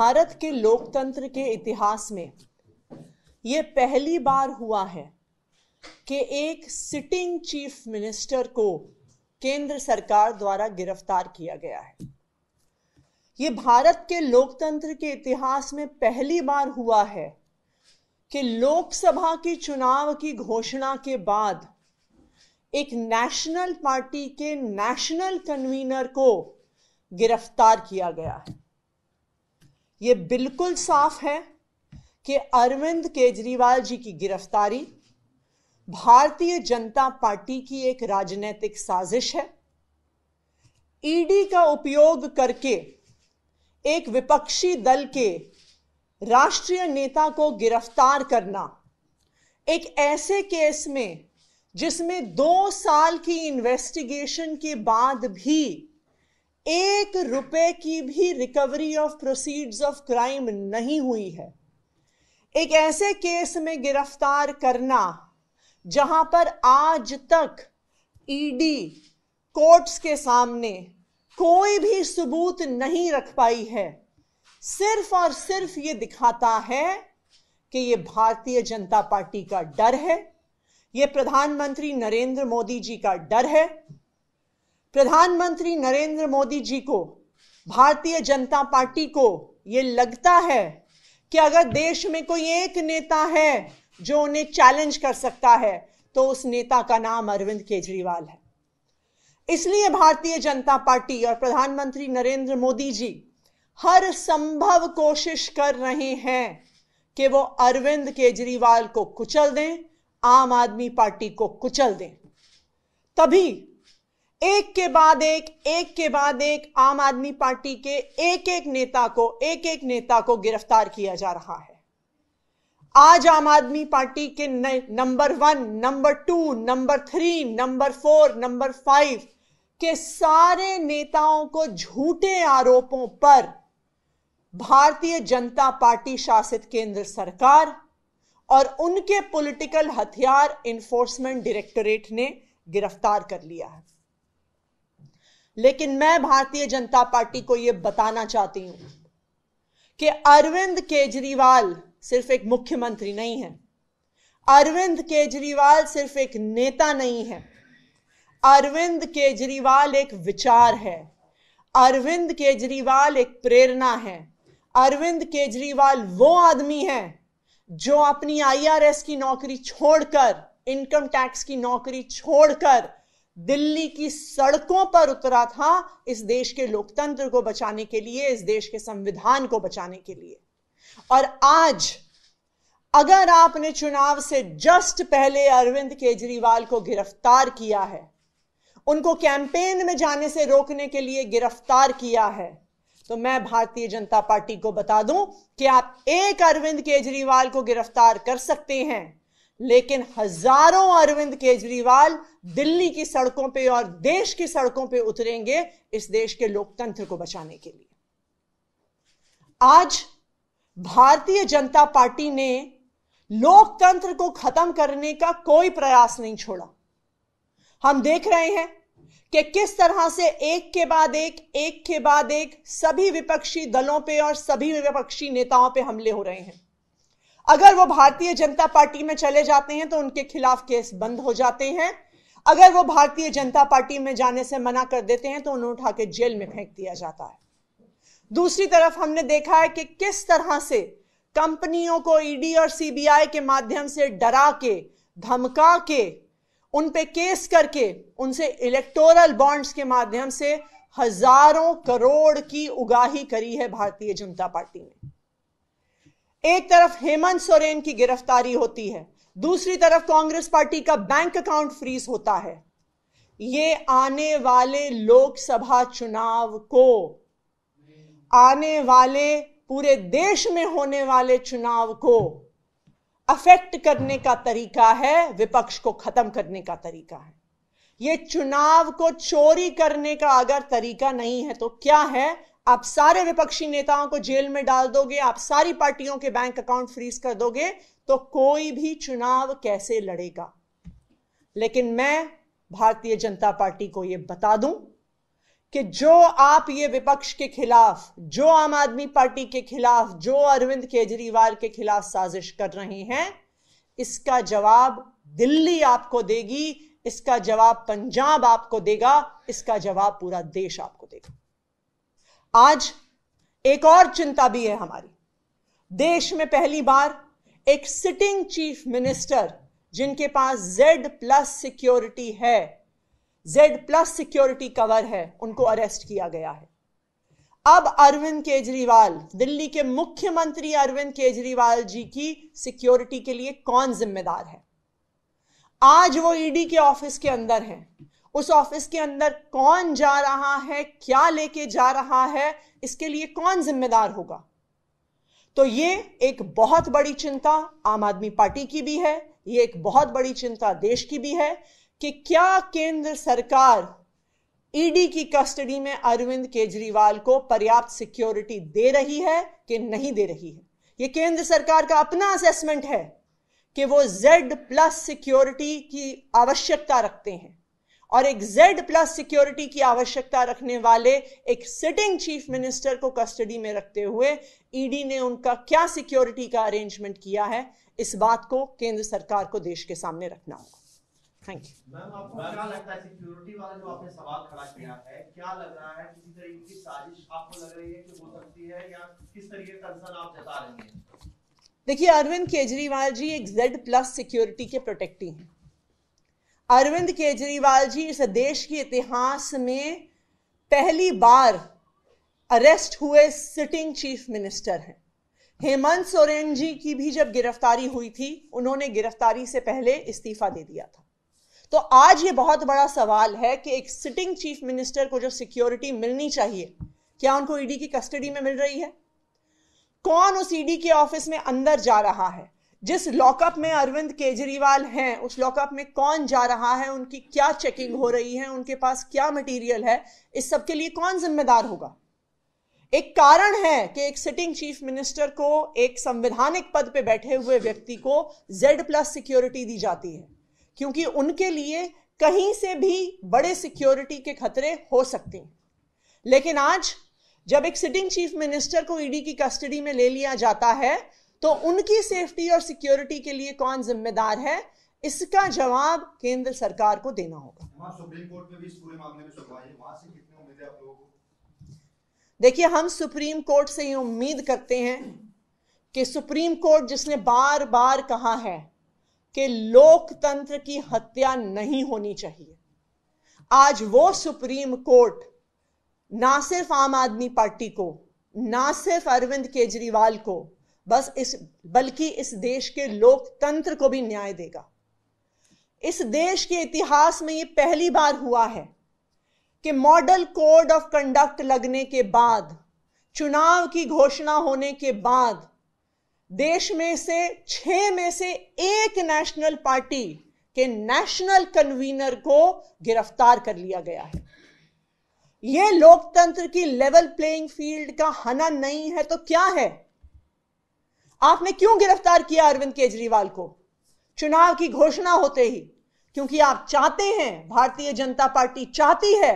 भारत के लोकतंत्र के इतिहास में ये पहली बार हुआ है कि एक सिटिंग चीफ मिनिस्टर को केंद्र सरकार द्वारा गिरफ्तार किया गया है ये भारत के लोकतंत्र के इतिहास में पहली बार हुआ है कि लोकसभा की चुनाव की घोषणा के बाद एक नेशनल पार्टी के नेशनल कन्वीनर को गिरफ्तार किया गया है ये बिल्कुल साफ है कि अरविंद केजरीवाल जी की गिरफ्तारी भारतीय जनता पार्टी की एक राजनीतिक साजिश है ईडी का उपयोग करके एक विपक्षी दल के राष्ट्रीय नेता को गिरफ्तार करना एक ऐसे केस में जिसमें दो साल की इन्वेस्टिगेशन के बाद भी एक रुपए की भी recovery of proceeds of crime नहीं हुई है एक ऐसे केस में गिरफ्तार करना जहां पर आज तक ईडी e कोर्ट्स के सामने कोई भी सबूत नहीं रख पाई है सिर्फ और सिर्फ ये दिखाता है कि ये भारतीय जनता पार्टी का डर है ये प्रधानमंत्री नरेंद्र मोदी जी का डर है प्रधानमंत्री नरेंद्र मोदी जी को भारतीय जनता पार्टी को ये लगता है कि अगर देश में कोई एक नेता है जो उन्हें चैलेंज कर सकता है तो उस नेता का नाम अरविंद केजरीवाल है इसलिए भारतीय जनता पार्टी और प्रधानमंत्री नरेंद्र मोदी जी हर संभव कोशिश कर रहे हैं कि वो अरविंद केजरीवाल को कुचल दें आम आदमी पार्टी को कुचल दें तभी एक के बाद एक एक के बाद एक आम आदमी पार्टी के एक एक नेता को एक एक नेता को गिरफ्तार किया जा रहा है आज आम आदमी पार्टी के number one number two number three number four number five के सारे नेताओं को झूठे आरोपों पर भारतीय जनता पार्टी शासित केंद्र सरकार और उनके पॉलिटिकल हथियार इन्फोर्समेंट डायरेक्टोरेट ने गिरफ्तार कर लिया है लेकिन मैं भारतीय जनता पार्टी को यह बताना चाहती हूं कि अरविंद केजरीवाल सिर्फ एक मुख्यमंत्री नहीं है अरविंद केजरीवाल सिर्फ एक नेता नहीं है अरविंद केजरीवाल एक विचार है अरविंद केजरीवाल एक प्रेरणा है अरविंद केजरीवाल वो आदमी है जो अपनी आईआरएस की नौकरी छोड़कर इनकम टैक्स की नौकरी छोड़कर दिल्ली की सड़कों पर उतरा था इस देश के लोकतंत्र को बचाने के लिए इस देश के संविधान को बचाने के लिए और आज अगर आपने चुनाव से जस्ट पहले अरविंद केजरीवाल को गिरफ्तार किया है उनको कैंपेन में जाने से रोकने के लिए गिरफ्तार किया है तो मैं भारतीय जनता पार्टी को बता दूं कि आप एक अरविंद केजरीवाल को गिरफ्तार कर सकते हैं लेकिन हजारों अरविंद केजरीवाल दिल्ली की सड़कों पे और देश की सड़कों पे उतरेंगे इस देश के लोकतंत्र को बचाने के लिए आज भारतीय जनता पार्टी ने लोकतंत्र को खत्म करने का कोई प्रयास नहीं छोड़ा हम देख रहे हैं कि किस तरह से एक के बाद एक एक के बाद एक सभी विपक्षी दलों पे और सभी विपक्षी नेताओं पे हमले हो रहे हैं अगर वो भारतीय जनता पार्टी में चले जाते हैं तो उनके खिलाफ केस बंद हो जाते हैं अगर वो भारतीय जनता पार्टी में जाने से मना कर देते हैं तो उन्हें उठा के जेल में फेंक दिया जाता है दूसरी तरफ हमने देखा है कि किस तरह से कंपनियों को ईडी e और सीबीआई के माध्यम से डरा के धमका के उन पे केस करके उनसे इलेक्टोरल बॉन्ड्स के माध्यम से हजारों करोड़ की उगाही करी है भारतीय जनता पार्टी ने एक तरफ हेमंत सोरेन की गिरफ्तारी होती है दूसरी तरफ कांग्रेस पार्टी का बैंक अकाउंट फ्रीज होता है ये आने वाले लोकसभा चुनाव को आने वाले पूरे देश में होने वाले चुनाव को अफेक्ट करने का तरीका है विपक्ष को खत्म करने का तरीका है ये चुनाव को चोरी करने का अगर तरीका नहीं है तो क्या है आप सारे विपक्षी नेताओं को जेल में डाल दोगे आप सारी पार्टियों के बैंक अकाउंट फ्रीज कर दोगे तो कोई भी चुनाव कैसे लड़ेगा लेकिन मैं भारतीय जनता पार्टी को यह बता दूं कि जो आप ये विपक्ष के खिलाफ जो आम आदमी पार्टी के खिलाफ जो अरविंद केजरीवाल के खिलाफ साजिश कर रहे हैं इसका जवाब दिल्ली आपको देगी इसका जवाब पंजाब आपको देगा इसका जवाब पूरा देश आपको देगा आज एक और चिंता भी है हमारी देश में पहली बार एक सिटिंग चीफ मिनिस्टर जिनके पास जेड प्लस सिक्योरिटी है जेड प्लस सिक्योरिटी कवर है उनको अरेस्ट किया गया है अब अरविंद केजरीवाल दिल्ली के मुख्यमंत्री अरविंद केजरीवाल जी की सिक्योरिटी के लिए कौन जिम्मेदार है आज वो ईडी e के ऑफिस के अंदर हैं उस ऑफिस के अंदर कौन जा रहा है क्या लेके जा रहा है इसके लिए कौन जिम्मेदार होगा तो ये एक बहुत बड़ी चिंता आम आदमी पार्टी की भी है ये एक बहुत बड़ी चिंता देश की भी है कि क्या केंद्र सरकार ईडी e की कस्टडी में अरविंद केजरीवाल को पर्याप्त सिक्योरिटी दे रही है कि नहीं दे रही है ये केंद्र सरकार का अपना असेसमेंट है कि वो जेड प्लस सिक्योरिटी की आवश्यकता रखते हैं और एक जेड प्लस सिक्योरिटी की आवश्यकता रखने वाले एक सिटिंग चीफ मिनिस्टर को कस्टडी में रखते हुए ईडी e ने उनका क्या सिक्योरिटी का अरेंजमेंट किया है इस बात को केंद्र सरकार को देश के सामने रखना होगा थैंक यू मैम आपको क्या लगता है सिक्योरिटी वाला जो आपने सवाल खड़ा किया है क्या लग रहा है किसी की साजिश आपको लग रही है कि हो सकती है या किस तरीके का कंसर्न आप जता रहे हैं देखिए अरविंद केजरीवाल जी एक जेड प्लस सिक्योरिटी के प्रोटेक्टिंग हैं अरविंद केजरीवाल जी इस देश के इतिहास में पहली बार अरेस्ट हुए सिटिंग चीफ मिनिस्टर हैं हेमंत सोरेन जी की भी जब गिरफ्तारी हुई थी उन्होंने गिरफ्तारी से पहले इस्तीफा दे दिया था तो आज ये बहुत बड़ा सवाल है कि एक सिटिंग चीफ मिनिस्टर को जो सिक्योरिटी मिलनी चाहिए क्या उनको ईडी e की कस्टडी में मिल रही है कौन उस ईडी e के ऑफिस में अंदर जा रहा है जिस लॉकअप में अरविंद केजरीवाल हैं उस लॉकअप में कौन जा रहा है उनकी क्या चेकिंग हो रही है उनके पास क्या मटेरियल है इस सब के लिए कौन जिम्मेदार होगा एक कारण है कि एक सिटिंग चीफ मिनिस्टर को एक संवैधानिक पद पे बैठे हुए व्यक्ति को जेड प्लस सिक्योरिटी दी जाती है क्योंकि उनके लिए कहीं से भी बड़े सिक्योरिटी के खतरे हो सकते हैं लेकिन आज जब एक सिटिंग चीफ मिनिस्टर को ईडी e की कस्टडी में ले लिया जाता है तो उनकी सेफ्टी और सिक्योरिटी के लिए कौन जिम्मेदार है इसका जवाब केंद्र सरकार को देना होगा सुप्रीम कोर्ट में भी इस पूरे मामले में से आप लोगों को देखिए हम सुप्रीम कोर्ट से ये उम्मीद करते हैं कि सुप्रीम कोर्ट जिसने बार बार कहा है कि लोकतंत्र की हत्या नहीं होनी चाहिए आज वो सुप्रीम कोर्ट ना सिर्फ आम आदमी पार्टी को ना सिर्फ अरविंद केजरीवाल को बस इस बल्कि इस देश के लोकतंत्र को भी न्याय देगा इस देश के इतिहास में ये पहली बार हुआ है कि मॉडल कोड ऑफ कंडक्ट लगने के बाद चुनाव की घोषणा होने के बाद देश में से छह में से एक नेशनल पार्टी के नेशनल कन्वीनर को गिरफ्तार कर लिया गया है यह लोकतंत्र की लेवल प्लेइंग फील्ड का हनन नहीं है तो क्या है आपने क्यों गिरफ्तार किया अरविंद केजरीवाल को चुनाव की घोषणा होते ही क्योंकि आप चाहते हैं भारतीय जनता पार्टी चाहती है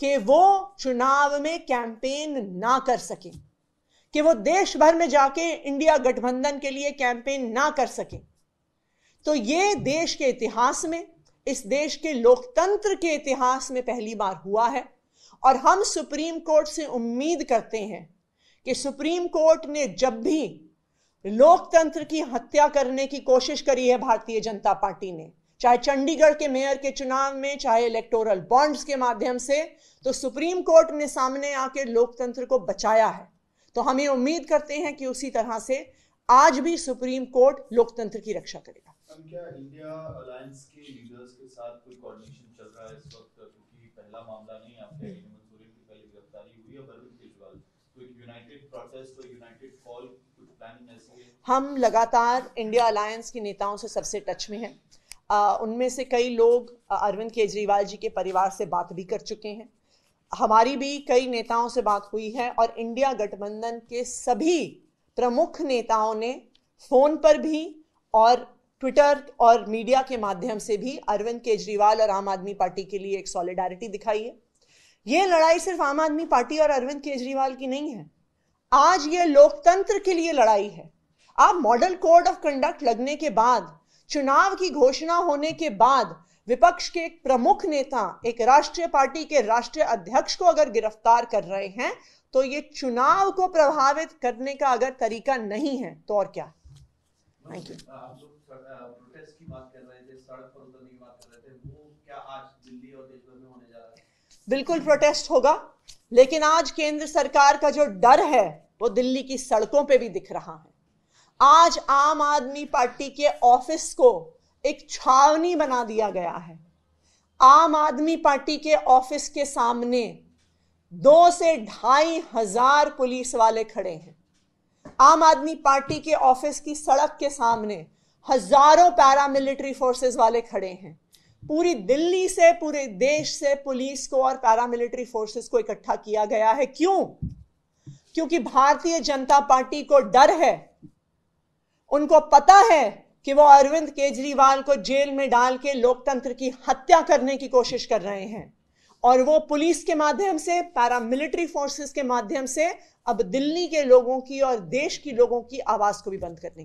कि वो चुनाव में कैंपेन ना कर सके कि वो देश भर में जाके इंडिया गठबंधन के लिए कैंपेन ना कर सके तो ये देश के इतिहास में इस देश के लोकतंत्र के इतिहास में पहली बार हुआ है और हम सुप्रीम कोर्ट से उम्मीद करते हैं कि सुप्रीम कोर्ट ने जब भी लोकतंत्र की हत्या करने की कोशिश करी है भारतीय जनता पार्टी ने चाहे चंडीगढ़ के मेयर के चुनाव में चाहे इलेक्टोरल बॉन्ड्स के माध्यम से तो सुप्रीम कोर्ट ने सामने आके लोकतंत्र को बचाया है तो हम ये उम्मीद करते हैं कि उसी तरह से आज भी सुप्रीम कोर्ट लोकतंत्र की रक्षा करेगा क्या इंडिया अलायंस के लीडर्स के साथ कोई कोऑर्डिनेशन चल रहा है इस वक्त क्योंकि पहला मामला नहीं आपके हेमंत सोरेन की गिरफ्तारी हुई है अरविंद केजरीवाल तो एक यूनाइटेड प्रोटेस्ट और यूनाइटेड कॉल हम लगातार इंडिया अलायंस के नेताओं से सबसे टच में हैं उनमें से कई लोग अरविंद केजरीवाल जी के परिवार से बात भी कर चुके हैं हमारी भी कई नेताओं से बात हुई है और इंडिया गठबंधन के सभी प्रमुख नेताओं ने फ़ोन पर भी और ट्विटर और मीडिया के माध्यम से भी अरविंद केजरीवाल और आम आदमी पार्टी के लिए एक सॉलिडारिटी दिखाई है ये लड़ाई सिर्फ आम आदमी पार्टी और अरविंद केजरीवाल की नहीं है आज ये लोकतंत्र के लिए लड़ाई है आप मॉडल कोड ऑफ कंडक्ट लगने के बाद चुनाव की घोषणा होने के बाद विपक्ष के एक प्रमुख नेता एक राष्ट्रीय पार्टी के राष्ट्रीय अध्यक्ष को अगर गिरफ्तार कर रहे हैं तो ये चुनाव को प्रभावित करने का अगर तरीका नहीं है तो और क्या थैंक यू बिल्कुल प्रोटेस्ट होगा लेकिन आज केंद्र सरकार का जो डर है वो दिल्ली की सड़कों पे भी दिख रहा है आज आम आदमी पार्टी के ऑफिस को एक छावनी बना दिया गया है आम आदमी पार्टी के ऑफिस के सामने दो से ढाई हजार पुलिस वाले खड़े हैं आम आदमी पार्टी के ऑफिस की सड़क के सामने हजारों पैरामिलिट्री फोर्सेस वाले खड़े हैं पूरी दिल्ली से पूरे देश से पुलिस को और पैरामिलिट्री फोर्सेस को इकट्ठा किया गया है क्यों क्योंकि भारतीय जनता पार्टी को डर है उनको पता है कि वो अरविंद केजरीवाल को जेल में डाल के लोकतंत्र की हत्या करने की कोशिश कर रहे हैं और वो पुलिस के माध्यम से पैरामिलिट्री फोर्सेस के माध्यम से अब दिल्ली के लोगों की और देश की लोगों की आवाज को भी बंद करने